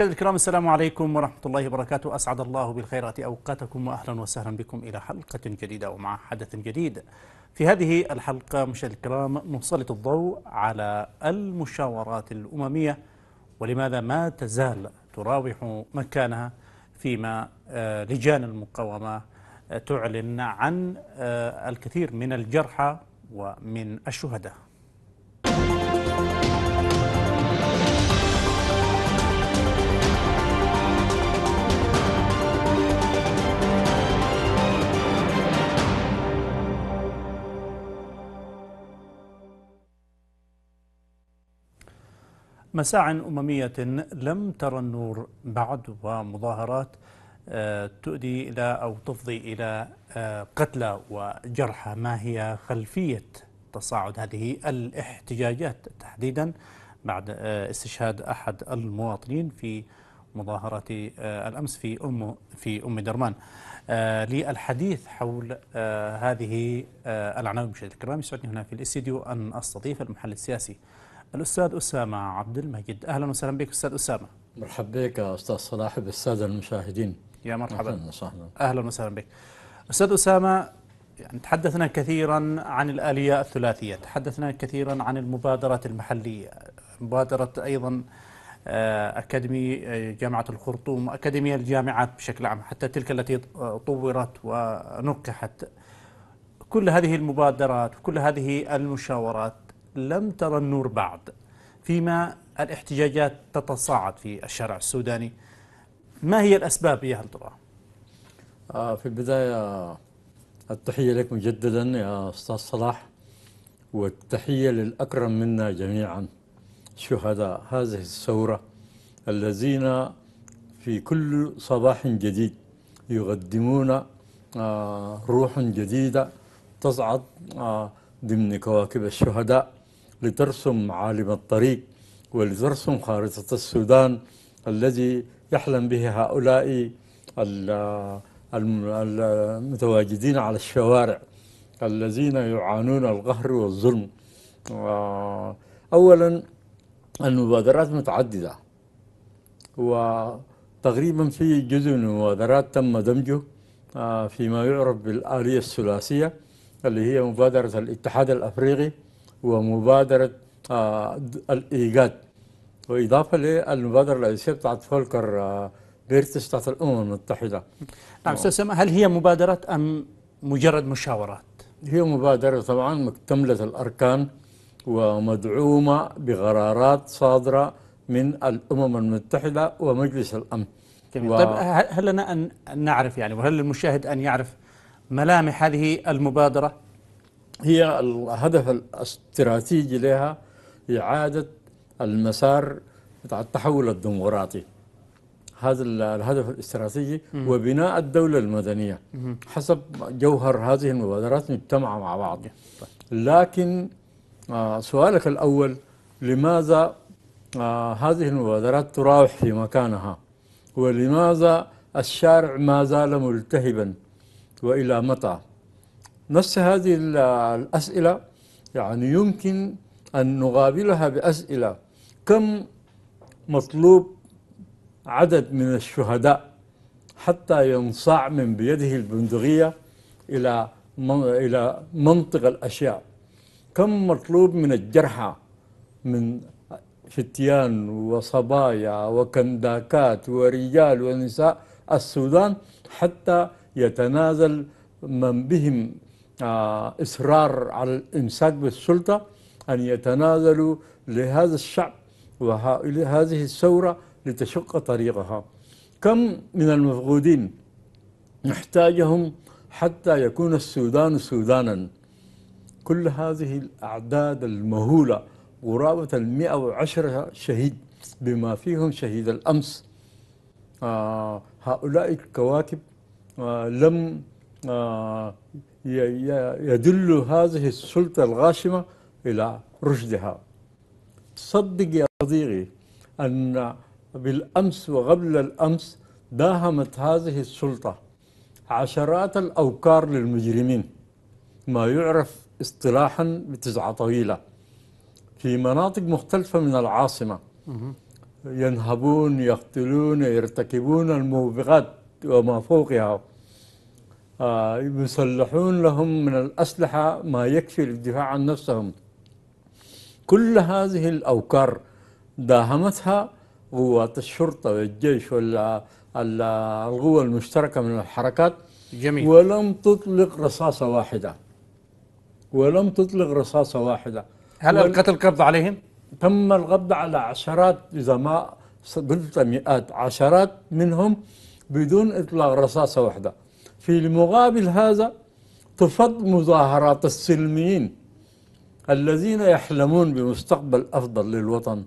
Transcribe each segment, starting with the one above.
مشاهدينا الكرام السلام عليكم ورحمة الله وبركاته أسعد الله بالخيرات أوقاتكم وأهلا وسهلا بكم إلى حلقة جديدة ومع حدث جديد في هذه الحلقة مشاهدينا الكرام نسلط الضوء على المشاورات الأممية ولماذا ما تزال تراوح مكانها فيما آه، لجان المقاومة آه، تعلن عن آه، الكثير من الجرحى ومن الشهداء مساع أممية لم ترى النور بعد ومظاهرات آه، تؤدي إلى أو تفضي إلى آه، قتلى وجرحى ما هي خلفية تصاعد هذه الاحتجاجات تحديدا بعد آه، استشهاد أحد المواطنين في مظاهرة الأمس في أم في أم درمان للحديث حول هذه العناوين مشاهدينا الكرام يسعدني هنا في الاستديو أن أستضيف المحلل السياسي الأستاذ أسامة عبد المجيد أهلا وسهلا بك أستاذ أسامة مرحبا بك أستاذ صلاح بالسادة المشاهدين يا مرحبا وسهلا أهلا وسهلا بك أستاذ أسامة يعني تحدثنا كثيرا عن الآلية الثلاثية تحدثنا كثيرا عن المبادرات المحلية مبادرة أيضا آه، أكاديمي آه، جامعة الخرطوم أكاديمية الجامعات بشكل عام حتى تلك التي طورت ونكحت كل هذه المبادرات وكل هذه المشاورات لم ترى النور بعد فيما الاحتجاجات تتصاعد في الشارع السوداني ما هي الأسباب يا هل آه، في البداية التحية لك مجددا يا أستاذ صلاح والتحية للأكرم منا جميعا شهداء هذه الثورة الذين في كل صباح جديد يقدمون آه، روح جديدة تصعد آه، ضمن كواكب الشهداء لترسم معالم الطريق ولترسم خارطة السودان الذي يحلم به هؤلاء المتواجدين على الشوارع الذين يعانون القهر والظلم آه، أولا المبادرات متعددة وتقريبا في جزء من المبادرات تم دمجه آه، فيما يعرف بالآلية الثلاثية اللي هي مبادرة الاتحاد الأفريقي ومبادرة آه، الإيجاد وإضافة للمبادرة الرئيسية بتاعت فولكر آه، بيرتس بتاعت الأمم المتحدة نعم أستاذ سامة هل هي مبادرة أم مجرد مشاورات؟ هي مبادرة طبعا مكتملة الأركان ومدعومة بقرارات صادرة من الأمم المتحدة ومجلس الأمن و... طيب هل لنا أن نعرف يعني وهل للمشاهد أن يعرف ملامح هذه المبادرة هي الهدف الاستراتيجي لها إعادة المسار بتاع التحول الديمقراطي هذا الهدف الاستراتيجي مم. وبناء الدولة المدنية مم. حسب جوهر هذه المبادرات مجتمعة مع بعض لكن آه سؤالك الأول لماذا آه هذه المبادرات تراوح في مكانها ولماذا الشارع ما زال ملتهبا وإلى متى نفس هذه الأسئلة يعني يمكن أن نقابلها بأسئلة كم مطلوب عدد من الشهداء حتى ينصاع من بيده البندقية إلى إلى منطق الأشياء كم مطلوب من الجرحى من فتيان وصبايا وكنداكات ورجال ونساء السودان حتى يتنازل من بهم آه، إصرار على الإمساك بالسلطة أن يتنازلوا لهذا الشعب وهذه الثورة لتشق طريقها كم من المفقودين نحتاجهم حتى يكون السودان سودانا كل هذه الأعداد المهولة قرابة المئة وعشرة شهيد بما فيهم شهيد الأمس آه هؤلاء الكواكب آه لم آه يدل هذه السلطة الغاشمة إلى رشدها تصدق يا صديقي أن بالأمس وقبل الأمس داهمت هذه السلطة عشرات الأوكار للمجرمين ما يعرف اصطلاحا بتسعة طويلة في مناطق مختلفة من العاصمة ينهبون يقتلون يرتكبون الموبقات وما فوقها آه، يسلحون لهم من الأسلحة ما يكفي للدفاع عن نفسهم كل هذه الأوكار داهمتها قوات الشرطة والجيش والقوة المشتركة من الحركات جميل ولم تطلق رصاصة واحدة ولم تطلق رصاصة واحدة هل ألقت القبض عليهم؟ تم القبض على عشرات إذا ما قلت مئات عشرات منهم بدون إطلاق رصاصة واحدة في المقابل هذا تفض مظاهرات السلميين الذين يحلمون بمستقبل أفضل للوطن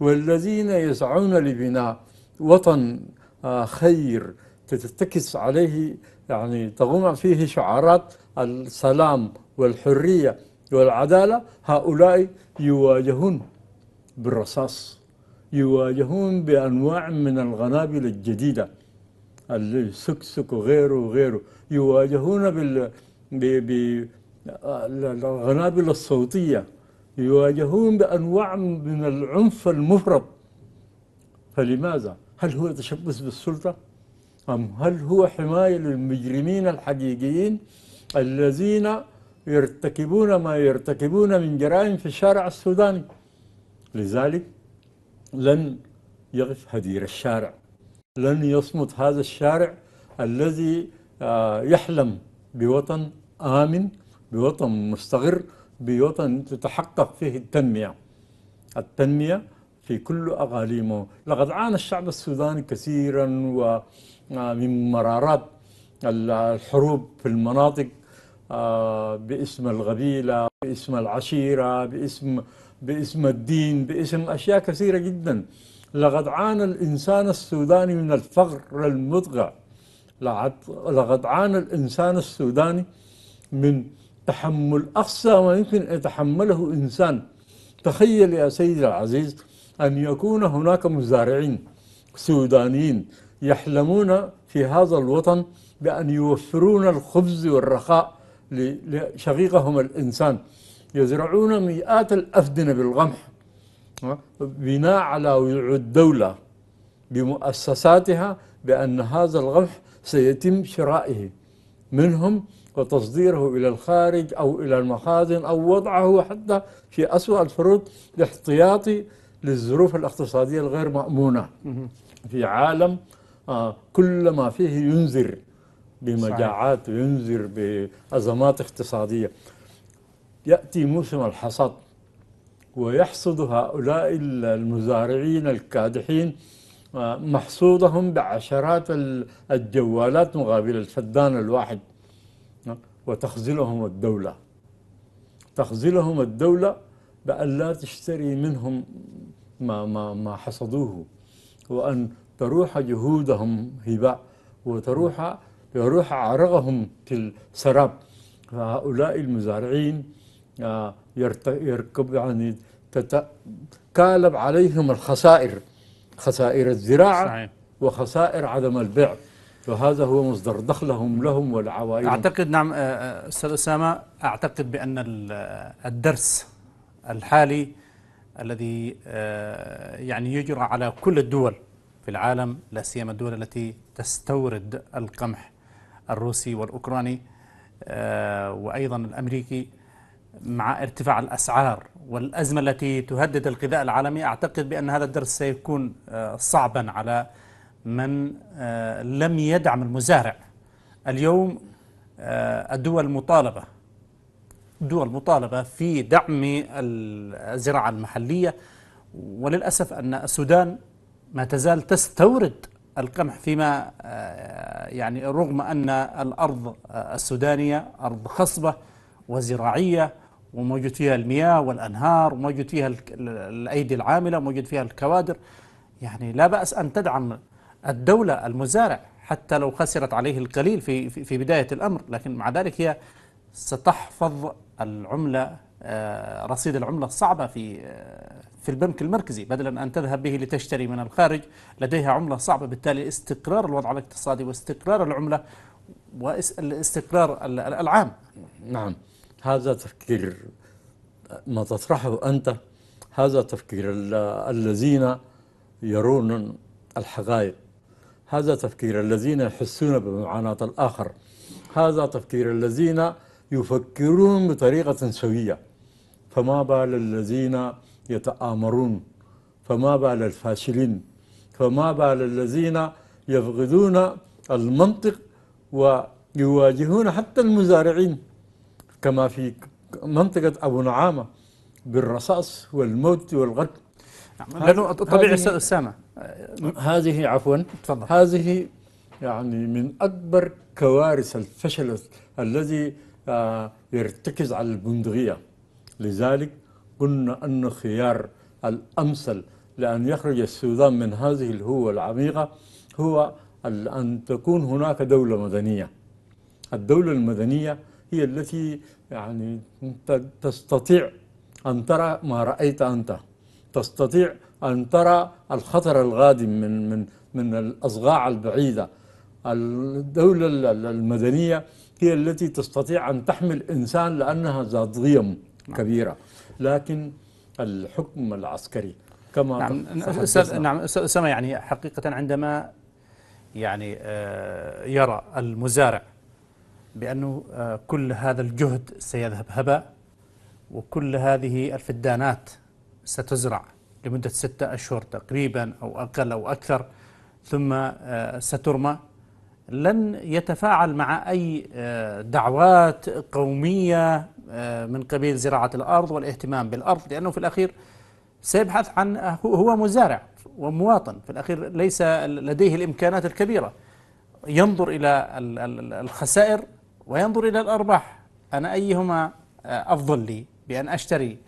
والذين يسعون لبناء وطن آه، خير تتكس عليه يعني تغمع فيه شعارات السلام والحرية والعدالة هؤلاء يواجهون بالرصاص يواجهون بأنواع من القنابل الجديدة السكسك وغيره وغيره يواجهون بال بالقنابل الصوتية يواجهون بأنواع من العنف المفرط فلماذا؟ هل هو تشبث بالسلطة؟ أم هل هو حماية للمجرمين الحقيقيين الذين يرتكبون ما يرتكبون من جرائم في الشارع السوداني لذلك لن يقف هدير الشارع لن يصمت هذا الشارع الذي آه، يحلم بوطن آمن بوطن مستقر بوطن تتحقق فيه التنمية التنمية في كل أقاليمه لقد عانى الشعب السوداني كثيرا ومن آه، مرارات الحروب في المناطق آه، باسم القبيلة باسم العشيرة باسم باسم الدين باسم أشياء كثيرة جداً لقد عانى الإنسان السوداني من الفقر المدغى لقد عانى الإنسان السوداني من تحمل أقصى ما يمكن أن يتحمله إنسان تخيل يا سيدي العزيز أن يكون هناك مزارعين سودانيين يحلمون في هذا الوطن بأن يوفرون الخبز والرخاء لشقيقهم الإنسان يزرعون مئات الأفدنة بالقمح بناء على وعود الدولة بمؤسساتها بأن هذا القمح سيتم شرائه منهم وتصديره إلى الخارج أو إلى المخازن أو وضعه حتى في أسوأ الفروض لاحتياطي للظروف الاقتصادية الغير مأمونة في عالم آه، كل ما فيه ينذر بمجاعات وينذر بأزمات اقتصادية يأتي موسم الحصاد ويحصد هؤلاء المزارعين الكادحين آه، محصودهم بعشرات الجوالات مقابل الفدان الواحد آه، وتخزلهم الدولة تخزلهم الدولة بأن لا تشتري منهم ما, ما, ما حصدوه وأن تروح جهودهم هباء وتروح يروح عرقهم في السراب فهؤلاء المزارعين آه يركب يعني تتكالب عليهم الخسائر خسائر الزراعة صحيح. وخسائر عدم البيع فهذا هو مصدر دخلهم لهم والعوائل أعتقد نعم آه، آه، أستاذ أسامة أعتقد بأن آه، الدرس الحالي الذي يعني يجرى على كل الدول في العالم لا سيما الدول التي تستورد القمح الروسي والأوكراني وأيضا الأمريكي مع ارتفاع الأسعار والأزمة التي تهدد الغذاء العالمي أعتقد بأن هذا الدرس سيكون آه، صعبا على من آه، لم يدعم المزارع اليوم آه، الدول مطالبة دول مطالبة في دعم الزراعة المحلية وللأسف أن السودان ما تزال تستورد القمح فيما يعني رغم أن الأرض السودانية أرض خصبة وزراعية وموجود فيها المياه والأنهار وموجود فيها الأيدي العاملة وموجود فيها الكوادر يعني لا بأس أن تدعم الدولة المزارع حتى لو خسرت عليه القليل في, في, بداية الأمر لكن مع ذلك هي ستحفظ العملة آه، رصيد العملة الصعبة في آه، في البنك المركزي بدلا أن تذهب به لتشتري من الخارج لديها عملة صعبة بالتالي استقرار الوضع الاقتصادي واستقرار العملة والاستقرار العام نعم هذا تفكير ما تطرحه أنت هذا تفكير الذين يرون الحقائق هذا تفكير الذين يحسون بمعاناة الآخر هذا تفكير الذين يفكرون بطريقة سوية فما بال الذين يتآمرون فما بال الفاشلين فما بال الذين يفقدون المنطق ويواجهون حتى المزارعين كما في منطقة أبو نعامة بالرصاص والموت والغرق نعم، لأنه طبيعي أسامة نعم. هذه عفوا تفضل. هذه يعني من أكبر كوارث الفشل الذي آه، يرتكز على البندقية لذلك قلنا أن خيار الأمثل لأن يخرج السودان من هذه الهوة العميقة هو أن تكون هناك دولة مدنية الدولة المدنية هي التي يعني تستطيع أن ترى ما رأيت أنت تستطيع أن ترى الخطر الغادم من من من الأصغاع البعيدة الدولة المدنية هي التي تستطيع أن تحمل إنسان لأنها ذات قيم نعم. كبيرة لكن الحكم العسكري كما نعم, نعم، أستاذ نعم أستاذ يعني حقيقة عندما يعني آه، يرى المزارع بأنه آه، كل هذا الجهد سيذهب هباء وكل هذه الفدانات ستزرع لمدة ستة أشهر تقريبا أو أقل أو أكثر ثم آه، سترمى لن يتفاعل مع أي آه، دعوات قومية من قبيل زراعة الأرض والاهتمام بالأرض لأنه في الأخير سيبحث عن هو مزارع ومواطن في الأخير ليس لديه الإمكانات الكبيرة ينظر إلى الخسائر وينظر إلى الأرباح أنا أيهما أفضل لي بأن أشتري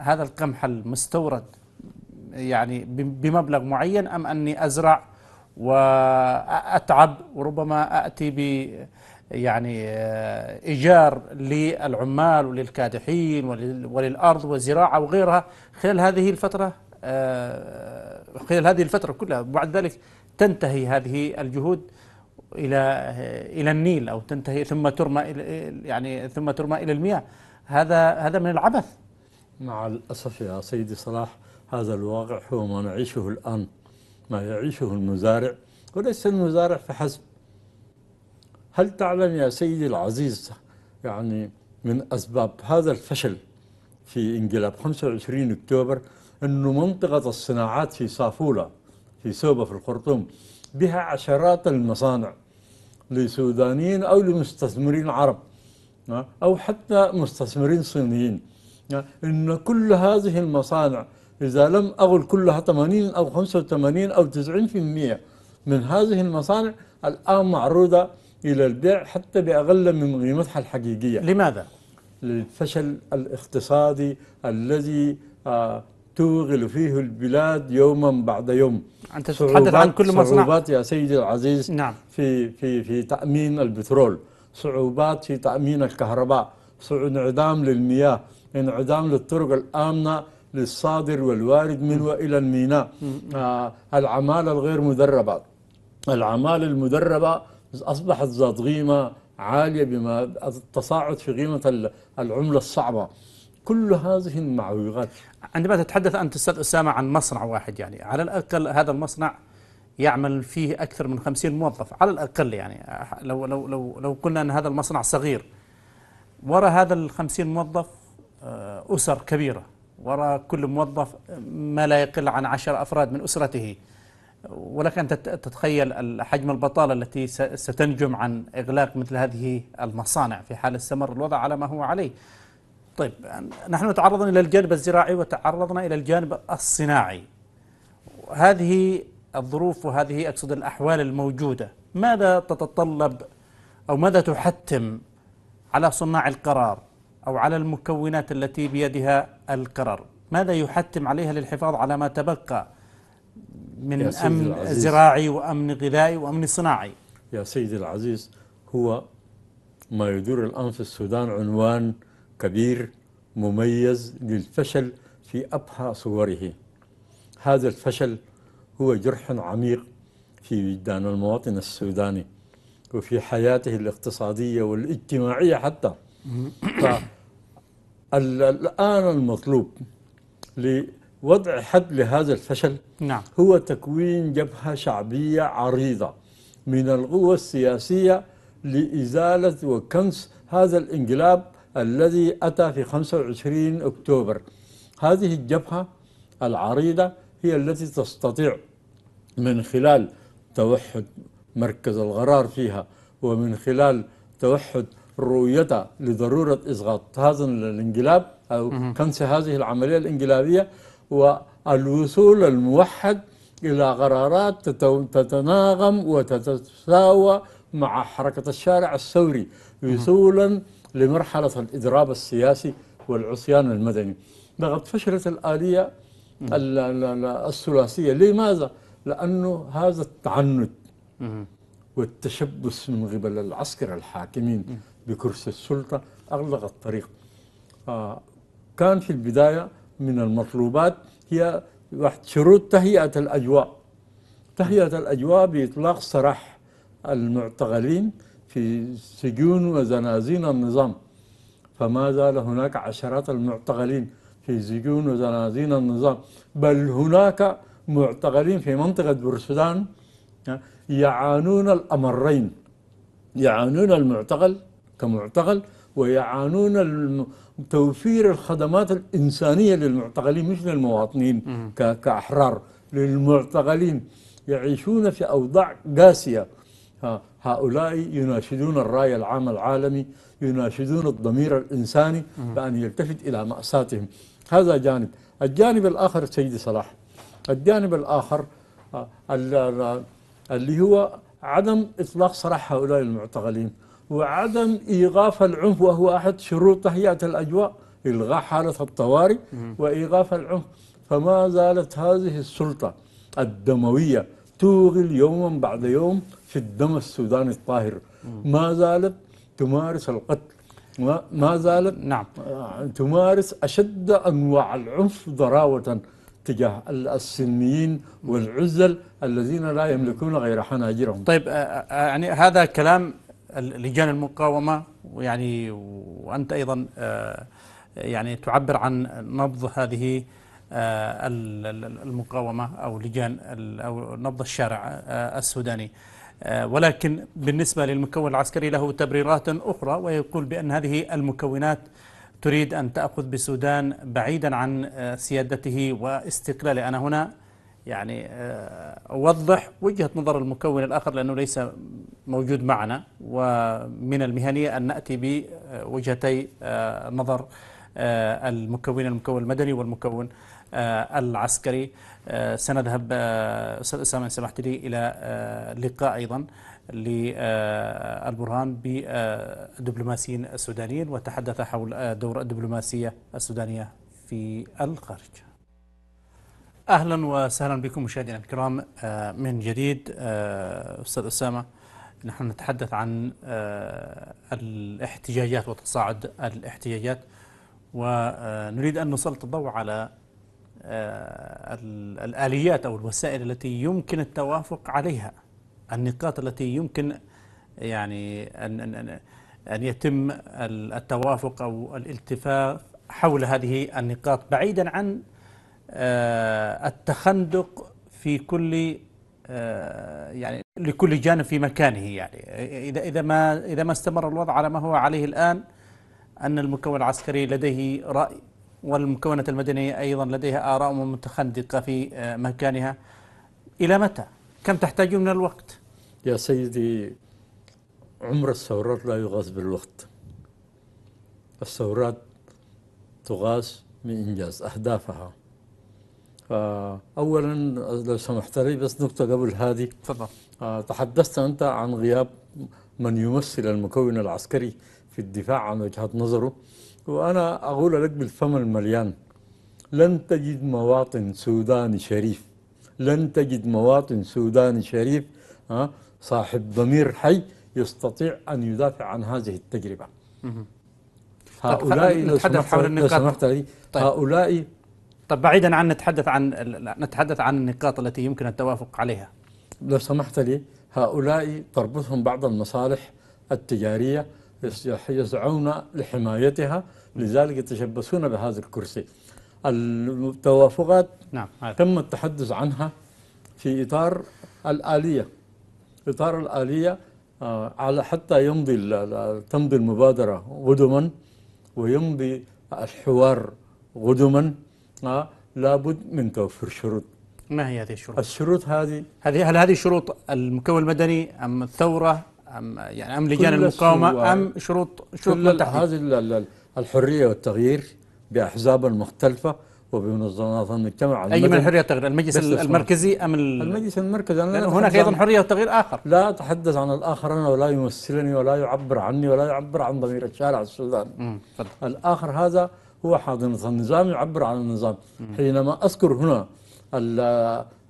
هذا القمح المستورد يعني بمبلغ معين أم أني أزرع وأتعب وربما أتي ب يعني إيجار للعمال وللكادحين وللأرض والزراعة وغيرها خلال هذه الفترة آه، خلال هذه الفترة كلها بعد ذلك تنتهي هذه الجهود إلى إلى النيل أو تنتهي ثم ترمى يعني ثم ترمى إلى المياه هذا هذا من العبث مع الأسف يا سيدي صلاح هذا الواقع هو ما نعيشه الآن ما يعيشه المزارع وليس المزارع فحسب هل تعلم يا سيدي العزيز يعني من أسباب هذا الفشل في انقلاب 25 أكتوبر أنه منطقة الصناعات في صافولة في سوبة في الخرطوم بها عشرات المصانع لسودانيين أو لمستثمرين عرب أو حتى مستثمرين صينيين إن كل هذه المصانع إذا لم أقل كلها 80 أو 85 أو 90% من هذه المصانع الآن معروضة إلى البيع حتى بأقل من قيمتها الحقيقية لماذا؟ للفشل الاقتصادي الذي آه، توغل فيه البلاد يوما بعد يوم أنت تتحدث عن كل مصنع صعوبات يا سيدي العزيز نعم. في, في, في تأمين البترول صعوبات في تأمين الكهرباء انعدام للمياه انعدام للطرق الآمنة للصادر والوارد من وإلى الميناء آه العمالة الغير مدربة العمالة المدربة أصبحت ذات قيمة عالية بما التصاعد في قيمة العملة الصعبة كل هذه المعوقات عندما تتحدث أنت أستاذ أسامة عن مصنع واحد يعني على الأقل هذا المصنع يعمل فيه أكثر من خمسين موظف على الأقل يعني لو, لو, لو, لو قلنا أن هذا المصنع صغير وراء هذا الخمسين موظف آه، أسر كبيرة وراء كل موظف ما لا يقل عن عشر أفراد من أسرته ولك أن تتخيل حجم البطالة التي ستنجم عن إغلاق مثل هذه المصانع في حال استمر الوضع على ما هو عليه طيب نحن تعرضنا إلى الجانب الزراعي وتعرضنا إلى الجانب الصناعي هذه الظروف وهذه أقصد الأحوال الموجودة ماذا تتطلب أو ماذا تحتم على صناع القرار أو على المكونات التي بيدها القرار ماذا يحتم عليها للحفاظ على ما تبقى من أمن العزيز. زراعي وأمن غذائي وأمن صناعي يا سيدي العزيز هو ما يدور الآن في السودان عنوان كبير مميز للفشل في أبهى صوره هذا الفشل هو جرح عميق في وجدان المواطن السوداني وفي حياته الاقتصادية والاجتماعية حتى الآن المطلوب لوضع حد لهذا الفشل نعم. هو تكوين جبهة شعبية عريضة من القوى السياسية لإزالة وكنس هذا الانقلاب الذي أتى في 25 أكتوبر هذه الجبهة العريضة هي التي تستطيع من خلال توحد مركز القرار فيها ومن خلال توحد رؤيتها لضرورة إسقاط هذا الانقلاب أو كنس هذه العملية الانقلابية والوصول الموحد إلى قرارات تتناغم وتتساوى مع حركة الشارع الثوري وصولا لمرحلة الإضراب السياسي والعصيان المدني لقد فشلت الآلية الثلاثية لماذا؟ لأنه هذا التعنت والتشبث من قبل العسكر الحاكمين بكرسي السلطة أغلق الطريق آه، كان في البداية من المطلوبات هي واحد شروط تهيئة الأجواء تهيئة الأجواء بإطلاق سراح المعتقلين في سجون وزنازين النظام فما زال هناك عشرات المعتقلين في سجون وزنازين النظام بل هناك معتقلين في منطقة بورسودان يعانون الأمرين يعانون المعتقل كمعتقل ويعانون توفير الخدمات الإنسانية للمعتقلين مش للمواطنين كأحرار للمعتقلين يعيشون في أوضاع قاسية هؤلاء يناشدون الرأي العام العالمي يناشدون الضمير الإنساني بأن يلتفت إلى مأساتهم هذا جانب الجانب الآخر سيدي صلاح الجانب الآخر آه, اللي هو عدم إطلاق سراح هؤلاء المعتقلين وعدم إيغاف العنف وهو أحد شروط تهيئة الأجواء إلغاء حالة الطوارئ وإيغاف العنف فما زالت هذه السلطة الدموية توغل يوما بعد يوم في الدم السوداني الطاهر ما زالت تمارس القتل ما زالت نعم تمارس أشد أنواع العنف ضراوة تجاه السنيين والعزل الذين لا يملكون غير حناجرهم طيب يعني هذا كلام لجان المقاومة ويعني وأنت أيضا يعني تعبر عن نبض هذه المقاومة أو لجان أو نبض الشارع السوداني آه، ولكن بالنسبة للمكون العسكري له تبريرات أخرى ويقول بأن هذه المكونات تريد أن تأخذ بسودان بعيدا عن آه، سيادته واستقلاله أنا هنا يعني آه، أوضح وجهة نظر المكون الآخر لأنه ليس موجود معنا ومن المهنية أن نأتي بوجهتي نظر آه، المكون المكون المدني والمكون آه، العسكري آه، سنذهب أستاذ أسامة إن سمحت لي إلى لقاء أيضا للبرهان بدبلوماسيين سودانيين وتحدث حول دور الدبلوماسية السودانية في الخارج أهلا وسهلا بكم مشاهدينا الكرام من جديد أستاذ أسامة نحن نتحدث عن الاحتجاجات وتصاعد الاحتجاجات ونريد أن نسلط الضوء على آه، الآليات أو الوسائل التي يمكن التوافق عليها النقاط التي يمكن يعني أن, أن, أن يتم التوافق أو الالتفاف حول هذه النقاط بعيدا عن آه، التخندق في كل آه، يعني لكل جانب في مكانه يعني إذا إذا ما إذا ما استمر الوضع على ما هو عليه الآن أن المكون العسكري لديه رأي والمكونة المدنية أيضا لديها آراء متخندقة في آه، مكانها إلى متى؟ كم تحتاج من الوقت؟ يا سيدي عمر الثورات لا يغاز بالوقت الثورات من بإنجاز أهدافها أولا لو سمحت لي بس نقطة قبل هذه تفضل آه، تحدثت أنت عن غياب من يمثل المكون العسكري في الدفاع عن وجهة نظره وأنا أقول لك بالفم المليان لن تجد مواطن سوداني شريف لن تجد مواطن سوداني شريف آه، صاحب ضمير حي يستطيع أن يدافع عن هذه التجربة طيب، هؤلاء لو سمحت, لو سمحت لي طيب. هؤلاء طب بعيدا عن نتحدث عن نتحدث عن النقاط التي يمكن التوافق عليها لو سمحت لي هؤلاء تربطهم بعض المصالح التجارية يسعون لحمايتها لذلك يتشبثون بهذا الكرسي التوافقات نعم. تم التحدث عنها في إطار الآلية إطار الآلية آه، على حتى يمضي تمضي المبادرة غدما ويمضي الحوار غدما آه، لابد من توفر شروط ما هي هذه الشروط؟ الشروط هذه هل هذه الشروط المكون المدني أم الثورة ام يعني ام لجان المقاومه ام شروط شروط كل هذه الحريه والتغيير باحزاب مختلفه وبمنظمات المجتمع اي من حريه التغيير المجلس المركزي ام المجلس المركزي أنا لأن هناك ايضا حريه وتغيير اخر لا اتحدث عن الاخر انا ولا يمثلني ولا يعبر عني ولا يعبر عن ضمير الشارع السوداني الاخر هذا هو حاضنه النظام يعبر عن النظام حينما اذكر هنا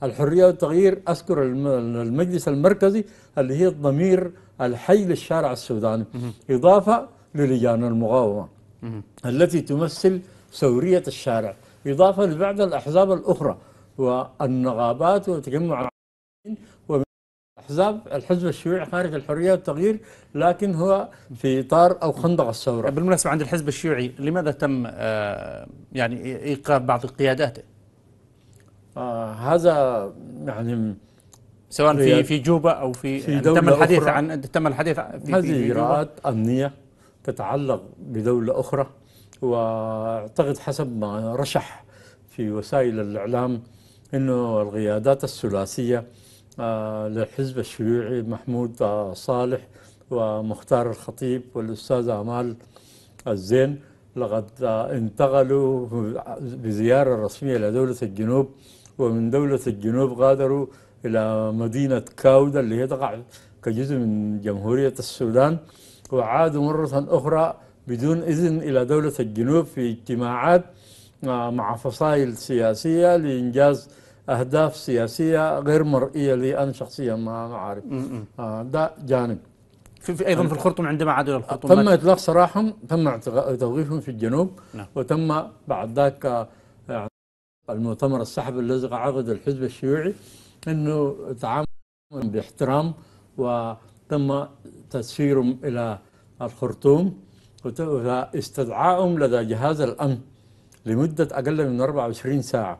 الحريه والتغيير اذكر المجلس المركزي اللي هي الضمير الحي للشارع السوداني إضافة للجان المقاومة التي تمثل ثورية الشارع إضافة لبعض الأحزاب الأخرى والنغابات وتجمع احزاب الحزب الشيوعي خارج الحريه والتغيير لكن هو في اطار او خندق الثوره. بالمناسبه عند الحزب الشيوعي لماذا تم آه، يعني ايقاف بعض قياداته؟ آه هذا يعني سواء في في جوبا او في, في يعني دولة تم الحديث أخرى عن تم الحديث في هذه في اجراءات امنيه تتعلق بدوله اخرى واعتقد حسب ما رشح في وسائل الاعلام انه القيادات الثلاثيه للحزب آه، الشيوعي محمود آه، صالح ومختار الخطيب والاستاذه امال الزين لقد آه، انتقلوا بزياره رسميه لدوله الجنوب ومن دوله الجنوب غادروا إلى مدينة كاودا اللي هي تقع كجزء من جمهورية السودان وعادوا مرة أخرى بدون إذن إلى دولة الجنوب في اجتماعات مع فصائل سياسية لإنجاز أهداف سياسية غير مرئية لي أنا شخصيا ما أعرف آه، ده جانب في, ايضا في الخرطوم عندما عادوا الى الخرطوم تم اطلاق سراحهم تم توقيفهم في الجنوب نعم. وتم بعد ذاك آه، يعني المؤتمر السحبي الذي عقد الحزب الشيوعي انه تعامل باحترام وتم تسفيرهم الى الخرطوم واستدعائهم لدى جهاز الامن لمده اقل من 24 ساعه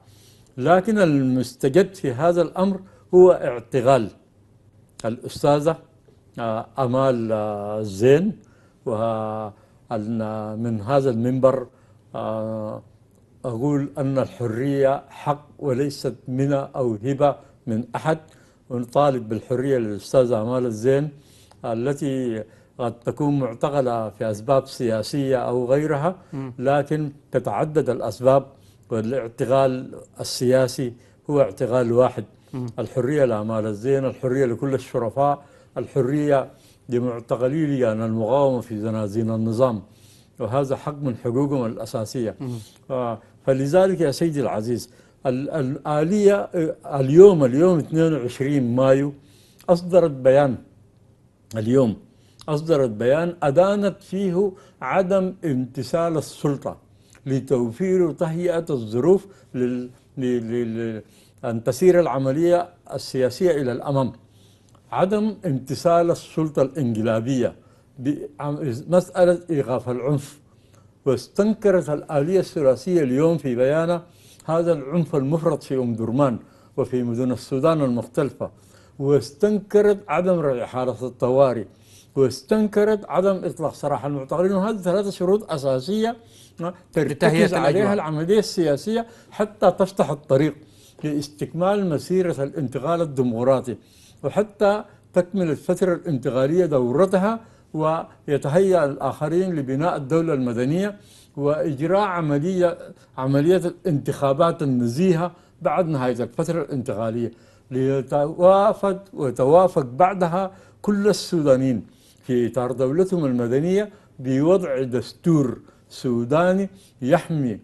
لكن المستجد في هذا الامر هو اعتقال الاستاذه آه، امال آه، زين من هذا المنبر آه، أقول أن الحرية حق وليست منى أو هبة من أحد ونطالب بالحرية للاستاذه أمال الزين التي قد تكون معتقلة في أسباب سياسية أو غيرها لكن تتعدد الأسباب والاعتقال السياسي هو اعتقال واحد الحرية لأمال الزين الحرية لكل الشرفاء الحرية لمعتقلي ليان المقاومة في زنازين النظام وهذا حق من حقوقهم الأساسية آه، فلذلك يا سيدي العزيز الآلية آه، اليوم اليوم 22 مايو أصدرت بيان اليوم أصدرت بيان أدانت فيه عدم امتثال السلطة لتوفير وتهيئة الظروف لل... لل... أن تسير العملية السياسية إلى الأمام عدم امتثال السلطة الإنقلابية بمسألة إيقاف العنف واستنكرت الآلية الثلاثية اليوم في بيانه هذا العنف المفرط في أم درمان وفي مدن السودان المختلفة واستنكرت عدم حالة الطوارئ واستنكرت عدم إطلاق سراح المعتقلين وهذه ثلاثة شروط أساسية ترتكز عليها العملية السياسية حتى تفتح الطريق لاستكمال مسيرة الانتقال الديمقراطي وحتى تكمل الفترة الانتقالية دورتها ويتهيأ الآخرين لبناء الدولة المدنية واجراء عمليه عمليه الانتخابات النزيهه بعد نهايه الفتره الانتقاليه ليتوافد وتوافق بعدها كل السودانيين في اطار دولتهم المدنيه بوضع دستور سوداني يحمي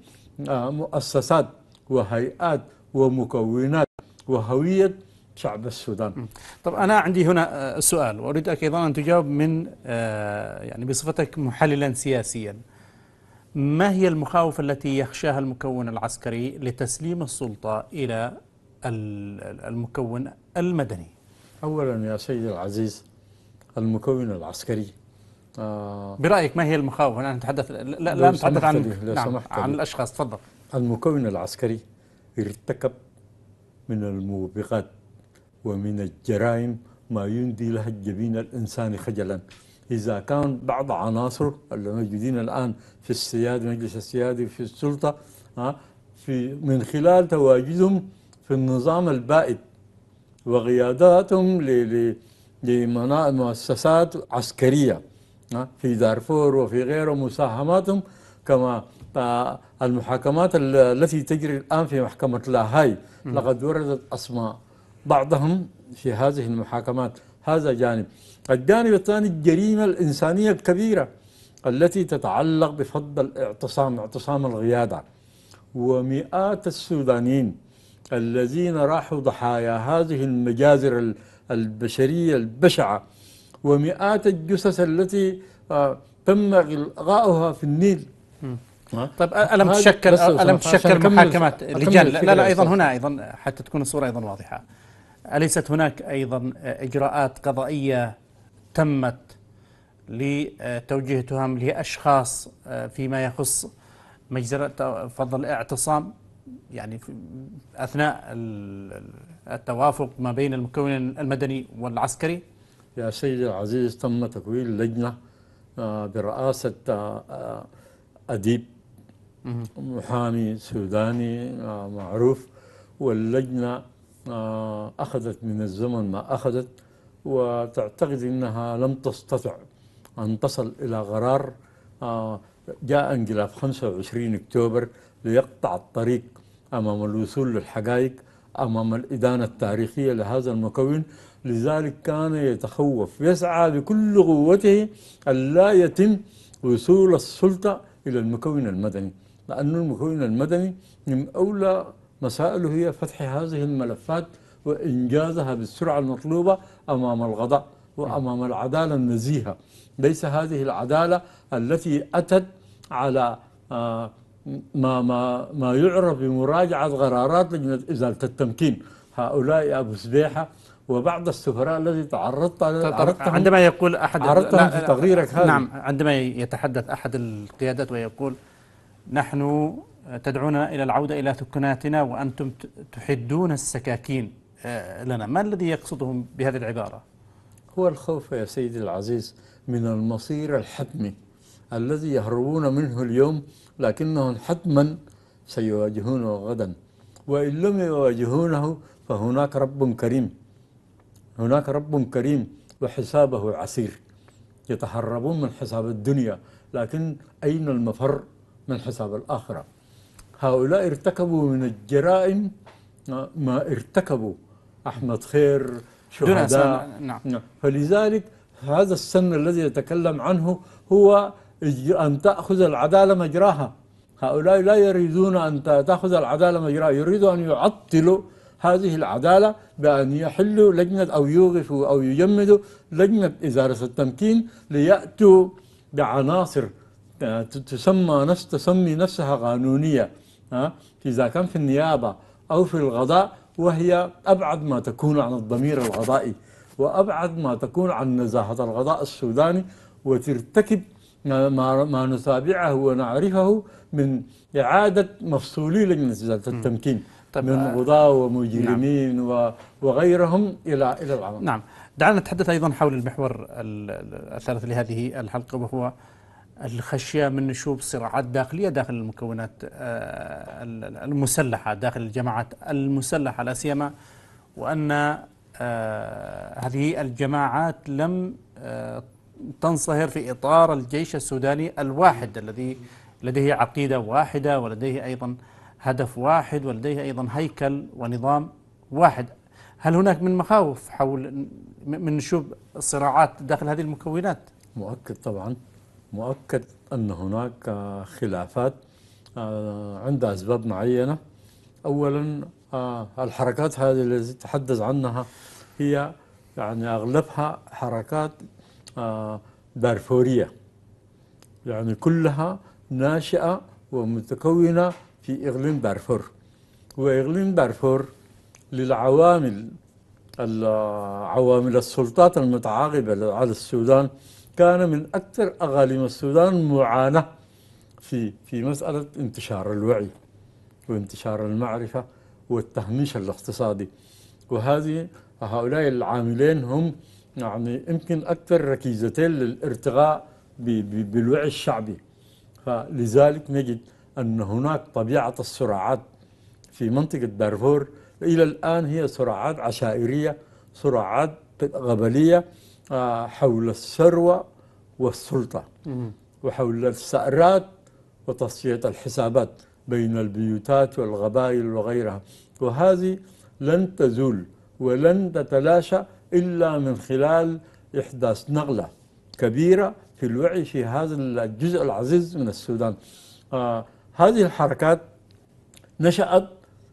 آه، مؤسسات وهيئات ومكونات وهويه شعب السودان طب انا عندي هنا آه، سؤال واريدك ايضا ان تجاوب من آه، يعني بصفتك محللا سياسيا ما هي المخاوف التي يخشاها المكون العسكري لتسليم السلطة إلى المكون المدني أولا يا سيدي العزيز المكون العسكري آه برأيك ما هي المخاوف أنا أتحدث لا, لا نتحدث عن, نعم عن الأشخاص تفضل المكون العسكري ارتكب من الموبقات ومن الجرائم ما يندي لها الجبين الإنساني خجلا إذا كان بعض عناصر الموجودين الآن في السيادة مجلس السيادي في السلطة في من خلال تواجدهم في النظام البائد وقياداتهم لمؤسسات عسكرية في دارفور وفي غيره مساهماتهم كما آه، المحاكمات التي تجري الآن في محكمة لاهاي لقد وردت أسماء بعضهم في هذه المحاكمات هذا جانب الجانب الثاني الجريمة الإنسانية الكبيرة التي تتعلق بفض الاعتصام اعتصام القيادة ومئات السودانيين الذين راحوا ضحايا هذه المجازر البشرية البشعة ومئات الجثث التي آه، تم إلغاؤها في النيل طيب ألم تشكل ألم تشكل محاكمات لجان لا لا أيضا هنا أيضا حتى تكون الصورة أيضا واضحة أليست هناك أيضا آه، إجراءات قضائية تمت لتوجيه تهم لأشخاص آه، فيما يخص مجزرة فضل الاعتصام يعني أثناء التوافق ما بين المكون المدني والعسكري يا سيدي العزيز تم تكوين لجنة آه، برئاسة آه، أديب محامي سوداني معروف واللجنة أخذت من الزمن ما أخذت وتعتقد أنها لم تستطع أن تصل إلى قرار آه، جاء انقلاب 25 أكتوبر ليقطع الطريق أمام الوصول للحقائق أمام الإدانة التاريخية لهذا المكون لذلك كان يتخوف يسعى بكل قوته ألا يتم وصول السلطة إلى المكون المدني لأن المكون المدني من أولى مسائله هي فتح هذه الملفات وإنجازها بالسرعة المطلوبة أمام الغضاء وأمام العدالة النزيهة ليس هذه العدالة التي أتت على آه، ما ما ما يعرف بمراجعة قرارات لجنة إزالة التمكين هؤلاء أبو سبيحة وبعض السفراء الذي تعرضت عندما يقول أحد عرضتهم في تقريرك هذا نعم عندما يتحدث أحد القيادات ويقول نحن تدعونا إلى العودة إلى سكناتنا وأنتم تحدون السكاكين آه، لنا ما الذي يقصدهم بهذه العبارة؟ هو الخوف يا سيدي العزيز من المصير الحتمي الذي يهربون منه اليوم لكنهم حتما سيواجهونه غدا وإن لم يواجهونه فهناك رب كريم هناك رب كريم وحسابه عسير يتهربون من حساب الدنيا لكن أين المفر من حساب الآخرة هؤلاء ارتكبوا من الجرائم ما ارتكبوا أحمد خير شهداء نعم. نعم. فلذلك هذا السن الذي يتكلم عنه هو أن تأخذ العدالة مجراها هؤلاء لا يريدون أن تأخذ العدالة مجراها يريدوا أن يعطلوا هذه العدالة بأن يحلوا لجنة أو يوقفوا أو يجمدوا لجنة ازاره التمكين ليأتوا بعناصر آه، تسمى نفس تسمي نفسها قانونية آه، إذا كان في النيابة أو في الغضاء وهي أبعد ما تكون عن الضمير الغضائي وأبعد ما تكون عن نزاهة الغضاء السوداني وترتكب ما ما نتابعه ونعرفه من إعادة مفصولي لجنة إزالة التمكين طيب من آه، غضاء ومجرمين نعم. وغيرهم إلى إلى العمل نعم دعنا نتحدث أيضا حول المحور الثالث لهذه الحلقة وهو الخشية من نشوب صراعات داخلية داخل المكونات آه، المسلحة داخل الجماعات المسلحة لا سيما وأن آه، هذه الجماعات لم آه، تنصهر في إطار الجيش السوداني الواحد الذي لديه عقيدة واحدة ولديه أيضا هدف واحد ولديه أيضا هيكل ونظام واحد هل هناك من مخاوف حول من نشوب الصراعات داخل هذه المكونات؟ مؤكد طبعا مؤكد أن هناك خلافات آه، عند أسباب معينة أولا آه، الحركات هذه التي تحدث عنها هي يعني أغلبها حركات دارفورية آه، يعني كلها ناشئة ومتكونة في إقليم دارفور وإقليم دارفور للعوامل عوامل السلطات المتعاقبة على السودان كان من أكثر أغاليم السودان معاناة في في مسألة انتشار الوعي وانتشار المعرفة والتهميش الاقتصادي وهذه هؤلاء العاملين هم يعني يمكن أكثر ركيزتين للارتقاء بالوعي الشعبي فلذلك نجد أن هناك طبيعة الصراعات في منطقة دارفور إلى الآن هي صراعات عشائرية صراعات قبلية حول الثروة والسلطة وحول الثأرات وتصفية الحسابات بين البيوتات والقبائل وغيرها وهذه لن تزول ولن تتلاشى إلا من خلال إحداث نقلة كبيرة في الوعي في هذا الجزء العزيز من السودان آه هذه الحركات نشأت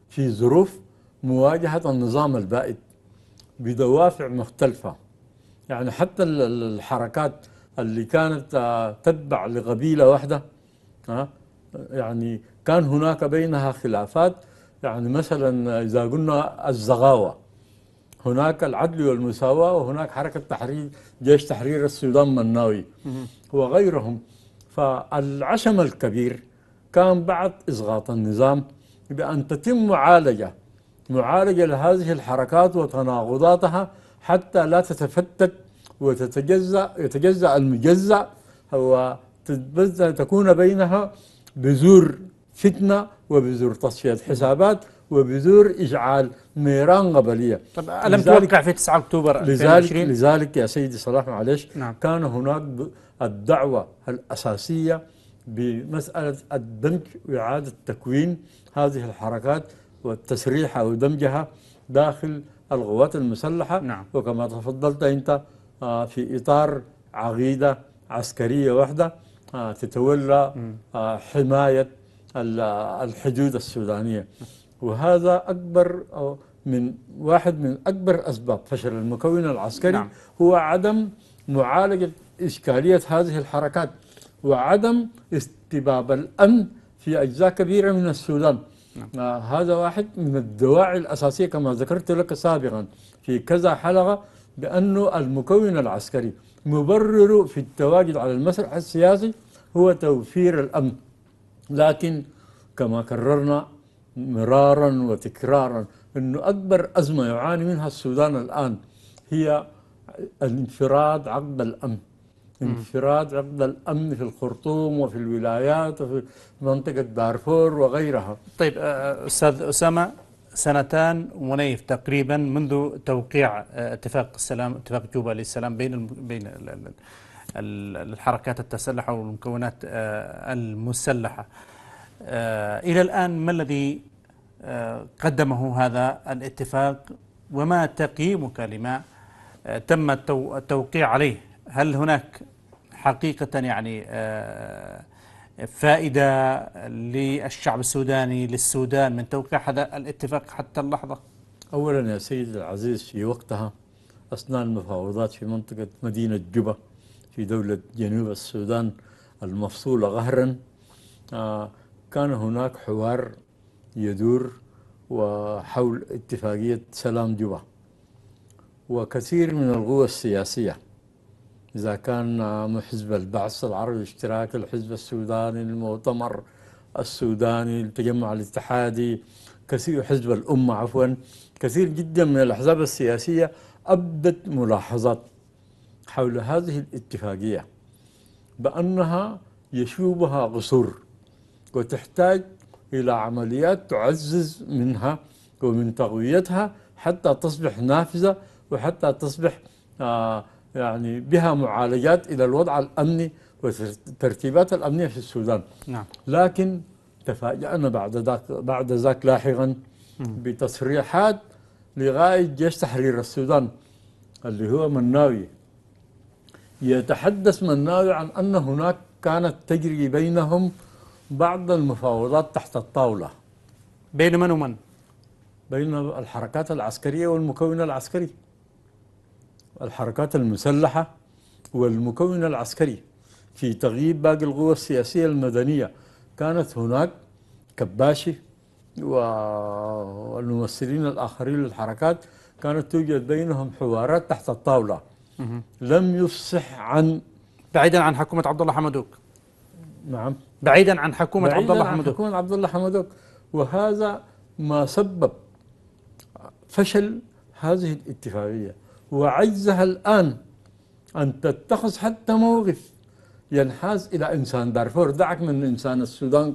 في ظروف مواجهة النظام البائد بدوافع مختلفة يعني حتى الحركات اللي كانت آه، تتبع لقبيله واحده آه، يعني كان هناك بينها خلافات يعني مثلا آه، اذا قلنا الزغاوه هناك العدل والمساواه وهناك حركه تحرير جيش تحرير السودان مناوي وغيرهم فالعشم الكبير كان بعد اسقاط النظام بان تتم معالجه معالجه لهذه الحركات وتناقضاتها حتى لا تتفتت وتتجزأ يتجزأ المجزأ وتكون بينها بذور فتنة وبذور تصفية حسابات وبذور إجعال نيران قبليه. طب ألم توقع في 9 أكتوبر 2020 لذلك, لذلك يا سيدي صلاح معلش نعم. كان هناك الدعوة الأساسية بمسألة الدمج وإعادة تكوين هذه الحركات والتسريح أو دمجها داخل القوات المسلحة نعم. وكما تفضلت أنت آه، في إطار عقيدة عسكرية واحدة آه، تتولى آه، حماية الحدود السودانية وهذا أكبر من واحد من أكبر أسباب فشل المكون العسكري نعم. هو عدم معالجة إشكالية هذه الحركات وعدم استباب الأمن في أجزاء كبيرة من السودان نعم. آه، هذا واحد من الدواعي الأساسية كما ذكرت لك سابقا في كذا حلقة بأنه المكون العسكري مبرر في التواجد على المسرح السياسي هو توفير الأمن لكن كما كررنا مرارا وتكرارا أنه أكبر أزمة يعاني منها السودان الآن هي الانفراد عقد الأمن انفراد عقد الأمن في الخرطوم وفي الولايات وفي منطقة دارفور وغيرها طيب آه، آه، أستاذ أسامة سنتان ونيف تقريبا منذ توقيع آه، اتفاق السلام اتفاق جوبا للسلام بين بين الحركات التسلحة والمكونات المسلحة إلى الآن ما الذي قدمه هذا الاتفاق وما تقييمك لما تم التوقيع عليه هل هناك حقيقة يعني آه، فائدة للشعب السوداني للسودان من توقيع هذا الاتفاق حتى اللحظة أولا يا سيدي العزيز في وقتها أثناء المفاوضات في منطقة مدينة جبة في دولة جنوب السودان المفصولة قهرا آه، كان هناك حوار يدور وحول اتفاقية سلام جبة وكثير من القوى السياسية إذا كان حزب البعث العربي الاشتراكي الحزب السوداني المؤتمر السوداني التجمع الاتحادي كثير حزب الأمة عفوا كثير جدا من الأحزاب السياسية أبدت ملاحظات حول هذه الاتفاقية بأنها يشوبها قصور وتحتاج إلى عمليات تعزز منها ومن تقويتها حتى تصبح نافذة وحتى تصبح آه يعني بها معالجات إلى الوضع الأمني والترتيبات الأمنية في السودان نعم. لكن تفاجأنا بعد ذاك بعد ذاك لاحقا بتصريحات لغاية جيش تحرير السودان اللي هو مناوي يتحدث مناوي عن أن هناك كانت تجري بينهم بعض المفاوضات تحت الطاولة بين من ومن؟ بين الحركات العسكرية والمكون العسكري الحركات المسلحة والمكون العسكري في تغييب باقي القوى السياسية المدنية كانت هناك كباشي والممثلين الآخرين للحركات كانت توجد بينهم حوارات تحت الطاولة لم يفصح عن بعيدا عن حكومة عبد الله حمدوك نعم بعيدا عن حكومة عبد الله بعيدا عن حكومة عبد الله حمدوك وهذا ما سبب فشل هذه الاتفاقية وعجزها الآن أن تتخذ حتى موقف ينحاز إلى إنسان دارفور دعك من إنسان السودان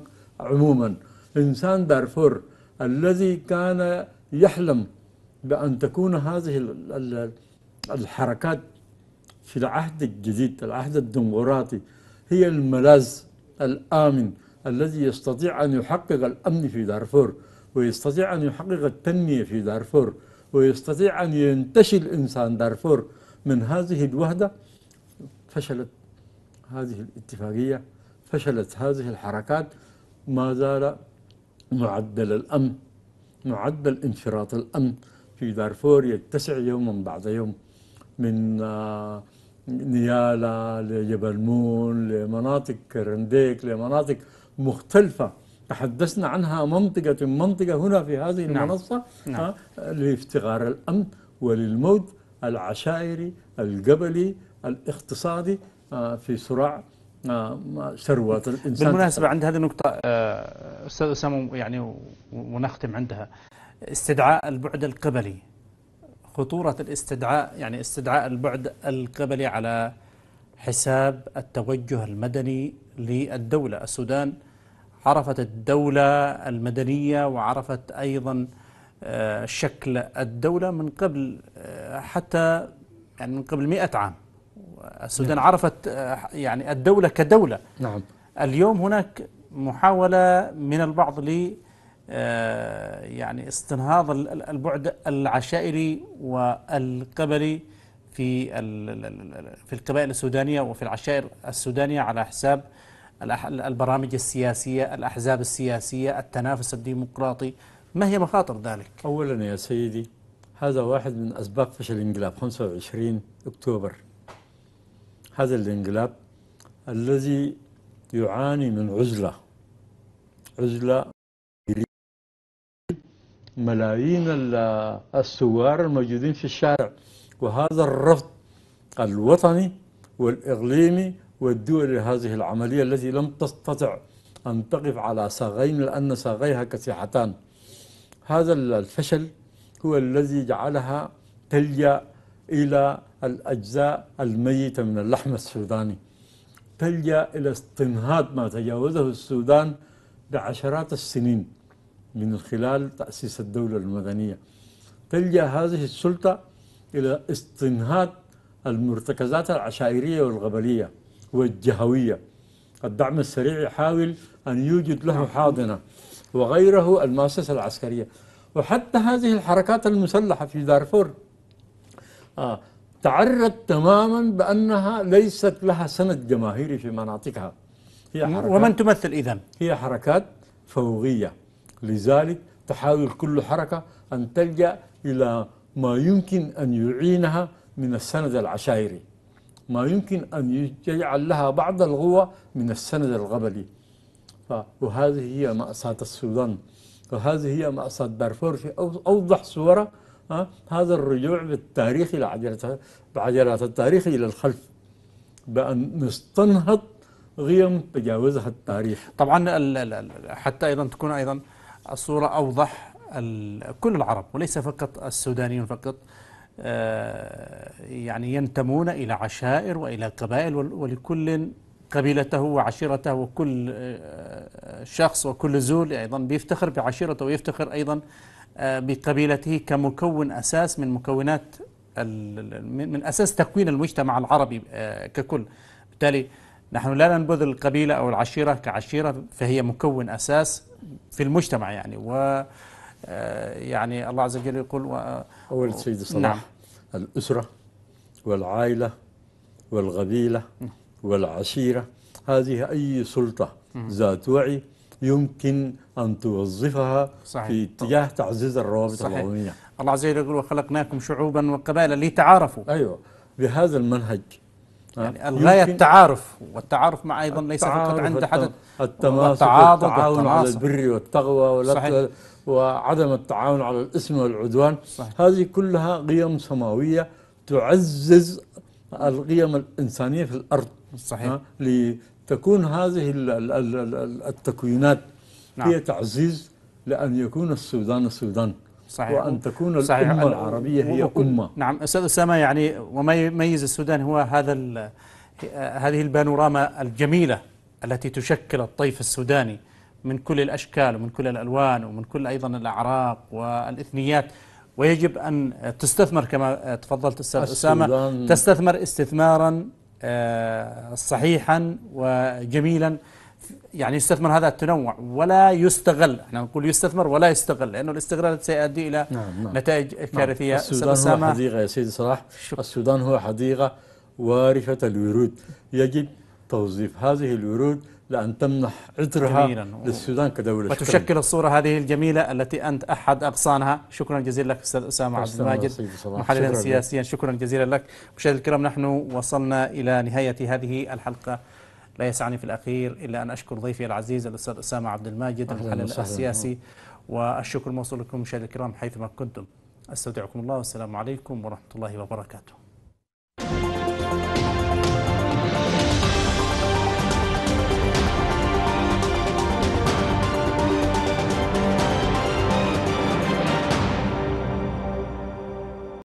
عموما إنسان دارفور الذي كان يحلم بأن تكون هذه الحركات في العهد الجديد العهد الديمقراطي هي الملاذ الآمن الذي يستطيع أن يحقق الأمن في دارفور ويستطيع أن يحقق التنمية في دارفور ويستطيع أن ينتشي الإنسان دارفور من هذه الوهدة فشلت هذه الاتفاقية فشلت هذه الحركات ما زال معدل الأمن معدل انفراط الأمن في دارفور يتسع يوما بعد يوم من آه، نيالا لجبل مون لمناطق كرنديك لمناطق مختلفة تحدثنا عنها منطقة منطقة هنا في هذه نعم. المنصة نعم. نعم. لافتقار الأمن وللموت العشائري القبلي الاقتصادي آه، في صراع آه، ثروات الإنسان بالمناسبة عند هذه النقطة آه، أستاذ أسامة يعني ونختم عندها استدعاء البعد القبلي خطورة الاستدعاء يعني استدعاء البعد القبلي على حساب التوجه المدني للدولة السودان عرفت الدولة المدنية وعرفت أيضا آه، شكل الدولة من قبل آه، حتى يعني من قبل مئة عام السودان نعم. عرفت آه، يعني الدولة كدولة نعم اليوم هناك محاولة من البعض ل يعني استنهاض البعد العشائري والقبلي في في القبائل السودانية وفي العشائر السودانية على حساب البرامج السياسية الأحزاب السياسية التنافس الديمقراطي ما هي مخاطر ذلك؟ أولا يا سيدي هذا واحد من أسباب فشل الانقلاب 25 أكتوبر هذا الانقلاب الذي يعاني من عزلة عزلة ملايين الثوار الموجودين في الشارع وهذا الرفض الوطني والإقليمي والدول هذه العملية التي لم تستطع أن تقف على ساغين لأن ساغيها كسيحتان هذا الفشل هو الذي جعلها تلجأ إلى الأجزاء الميتة من اللحم السوداني تلجأ إلى استنهاض ما تجاوزه السودان بعشرات السنين من خلال تأسيس الدولة المدنية تلجأ هذه السلطة إلى استنهاض المرتكزات العشائرية والغبلية والجهوية الدعم السريع يحاول أن يوجد له حاضنة وغيره المؤسسة العسكرية وحتى هذه الحركات المسلحة في دارفور آه تماما بأنها ليست لها سند جماهيري في مناطقها هي حركات ومن تمثل إذا؟ هي حركات فوقية لذلك تحاول كل حركة أن تلجأ إلى ما يمكن أن يعينها من السند العشائري ما يمكن أن يجعل لها بعض القوة من السند الغبلي وهذه هي مأساة السودان وهذه هي مأساة دارفور في أوضح صورة هذا الرجوع بالتاريخ الى بعجلات التاريخ إلى الخلف بأن نستنهض قيم تجاوزها التاريخ طبعا حتى أيضا تكون أيضا الصورة أوضح كل العرب وليس فقط السودانيون فقط آه، يعني ينتمون إلى عشائر وإلى قبائل ولكل قبيلته وعشيرته وكل آه، شخص وكل زول أيضا بيفتخر بعشيرته ويفتخر أيضا آه، بقبيلته كمكون أساس من مكونات من أساس تكوين المجتمع العربي ككل بالتالي نحن لا ننبذ القبيلة أو العشيرة كعشيرة فهي مكون أساس في المجتمع يعني و آه، يعني الله عز وجل يقول و... آه، أول سيد صلاح نعم. الأسرة والعائلة والقبيلة نعم. والعشيرة هذه أي سلطة ذات وعي يمكن أن توظفها صحيح. في اتجاه تعزيز الروابط العمومية الله عز وجل يقول وخلقناكم شعوبا وقبائل لتعارفوا أيوه بهذا المنهج يعني الغاية التعارف والتعارف مع أيضا ليس فقط عند حدث التماسك والتعاضد والتعاون على البر والتقوى وعدم التعاون على الإثم والعدوان صحيح. هذه كلها قيم سماوية تعزز القيم الإنسانية في الأرض صحيح. لتكون هذه التكوينات نعم. هي تعزيز لأن يكون السودان السودان صحيح وأن تكون صحيح. الأمة العربية هي أمة نعم أستاذ أسامة يعني وما يميز السودان هو هذا هذه البانوراما الجميلة التي تشكل الطيف السوداني من كل الأشكال ومن كل الألوان ومن كل أيضا الأعراق والإثنيات ويجب أن تستثمر كما تفضلت أستاذ أسامة تستثمر استثمارا آه، صحيحا وجميلا يعني يستثمر هذا التنوع ولا يستغل احنا نقول يستثمر ولا يستغل لانه الاستغلال سيؤدي الى نعم نعم نتائج نعم. كارثيه نعم السودان هو حديقه يا سيدي صلاح السودان هو حديقه وارفه الورود يجب توظيف هذه الورود لأن تمنح عذرها للسودان كدولة وتشكل شكراً. الصورة هذه الجميلة التي أنت أحد أغصانها شكرا جزيلا لك أستاذ أسامة عبد الماجد محللا سياسيا شكرا جزيلا لك مشاهدي الكرام نحن وصلنا إلى نهاية هذه الحلقة لا يسعني في الأخير إلا أن أشكر ضيفي العزيز الأستاذ أسامة عبد الماجد المحلل السياسي والشكر موصول لكم مشاهدي الكرام حيثما كنتم استودعكم الله والسلام عليكم ورحمة الله وبركاته